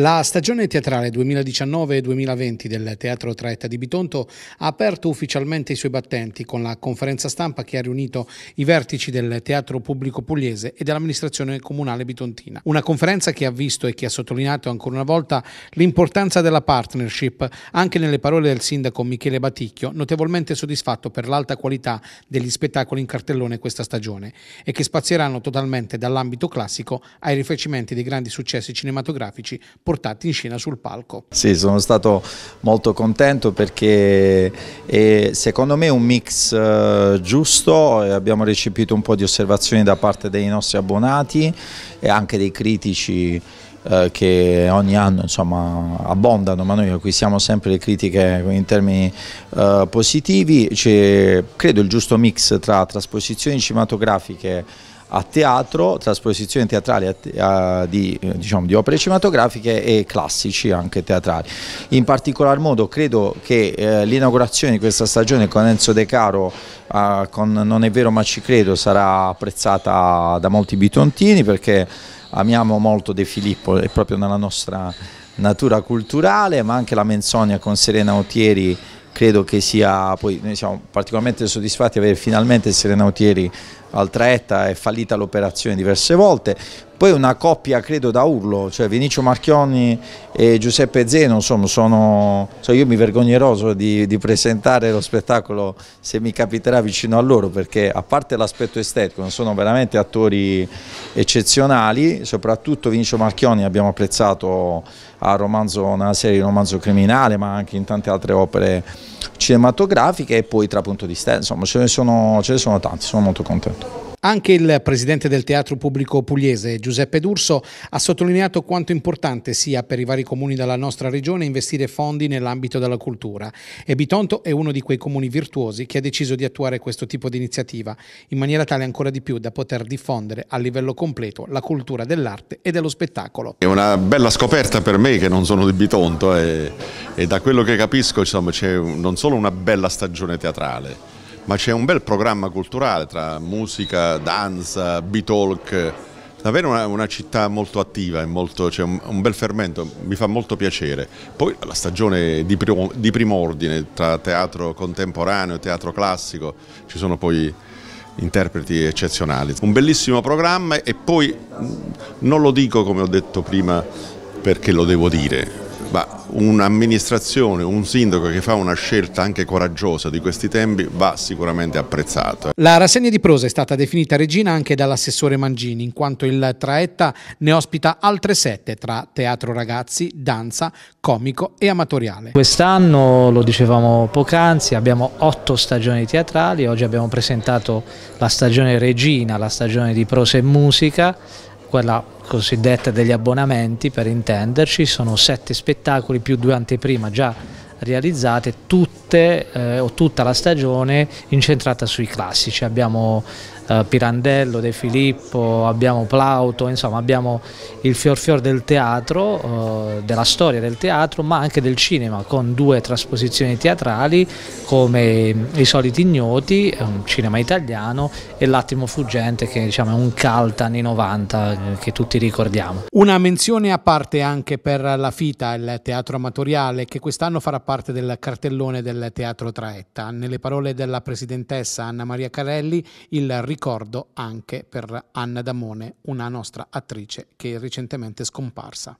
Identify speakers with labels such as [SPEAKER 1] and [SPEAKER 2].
[SPEAKER 1] La stagione teatrale 2019-2020 del Teatro Traetta di Bitonto ha aperto ufficialmente i suoi battenti con la conferenza stampa che ha riunito i vertici del Teatro Pubblico Pugliese e dell'amministrazione comunale bitontina. Una conferenza che ha visto e che ha sottolineato ancora una volta l'importanza della partnership anche nelle parole del sindaco Michele Baticchio, notevolmente soddisfatto per l'alta qualità degli spettacoli in cartellone questa stagione e che spazieranno totalmente dall'ambito classico ai rifacimenti dei grandi successi cinematografici portati in scena sul palco.
[SPEAKER 2] Sì, sono stato molto contento perché è, secondo me è un mix eh, giusto, eh, abbiamo recepito un po' di osservazioni da parte dei nostri abbonati e anche dei critici eh, che ogni anno insomma, abbondano, ma noi acquistiamo sempre le critiche in termini eh, positivi, c'è credo il giusto mix tra trasposizioni cinematografiche a teatro, trasposizioni teatrali a, a, di, diciamo, di, opere cinematografiche e classici anche teatrali. In particolar modo credo che eh, l'inaugurazione di questa stagione con Enzo De Caro, eh, con Non è vero ma ci credo, sarà apprezzata da molti bitontini perché amiamo molto De Filippo, è proprio nella nostra natura culturale, ma anche la menzogna con Serena Otieri credo che sia, poi noi siamo particolarmente soddisfatti di avere finalmente Serena Otieri Altraetta è fallita l'operazione diverse volte, poi una coppia credo da urlo, cioè Vinicio Marchioni e Giuseppe Zeno, insomma sono, so io mi vergognerò di, di, presentare lo spettacolo se mi capiterà vicino a loro perché a parte l'aspetto estetico sono veramente attori eccezionali, soprattutto Vinicio Marchioni abbiamo apprezzato a romanzo, una serie di romanzo criminale ma anche in tante altre opere cinematografiche e poi tra punto di stand, insomma ce ne sono, ce ne sono tanti, sono molto contento.
[SPEAKER 1] Anche il presidente del Teatro Pubblico Pugliese, Giuseppe D'Urso, ha sottolineato quanto importante sia per i vari comuni della nostra regione investire fondi nell'ambito della cultura e Bitonto è uno di quei comuni virtuosi che ha deciso di attuare questo tipo di iniziativa in maniera tale ancora di più da poter diffondere a livello completo la cultura dell'arte e dello spettacolo.
[SPEAKER 3] È una bella scoperta per me che non sono di Bitonto e, eh, e da quello che capisco c'è non solo una bella stagione teatrale, ma c'è un bel programma culturale tra musica, danza, B-talk, davvero una, una, città molto attiva, c'è cioè un, un, bel fermento, mi fa molto piacere. Poi la stagione di, primo, di prim'ordine tra teatro contemporaneo e teatro classico, ci sono poi interpreti eccezionali. Un bellissimo programma e poi non lo dico come ho detto prima perché lo devo dire, ma un'amministrazione, un sindaco che fa una scelta anche coraggiosa di questi tempi va sicuramente apprezzato.
[SPEAKER 1] La rassegna di prosa è stata definita regina anche dall'assessore Mangini, in quanto il Traetta ne ospita altre sette tra teatro ragazzi, danza, comico e amatoriale.
[SPEAKER 4] Quest'anno, lo dicevamo poc'anzi, abbiamo otto stagioni teatrali, oggi abbiamo presentato la stagione regina, la stagione di prosa e musica, quella cosiddetta degli abbonamenti per intenderci, sono sette spettacoli più due anteprima già realizzate tutte eh, o tutta la stagione incentrata sui classici. Abbiamo eh, Pirandello, De Filippo, abbiamo Plauto, insomma abbiamo il fior fior del teatro, eh, della storia del teatro, ma anche del cinema con due trasposizioni teatrali come eh, I soliti ignoti, eh, un cinema italiano e L'attimo fuggente che diciamo, è un cult anni 90 eh, che tutti ricordiamo.
[SPEAKER 1] Una menzione a parte anche per la FITA, il teatro amatoriale che quest'anno farà parte del cartellone del Teatro Traetta. Nelle parole della presidentessa Anna Maria Carelli, il ricordo anche per Anna Damone, una nostra attrice che è recentemente scomparsa.